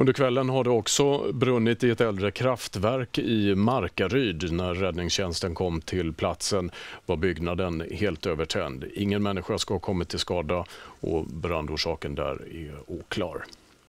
Under kvällen har det också brunnit i ett äldre kraftverk i Markaryd. När räddningstjänsten kom till platsen var byggnaden helt övertänd. Ingen människa ska ha kommit till skada och brandorsaken där är oklar.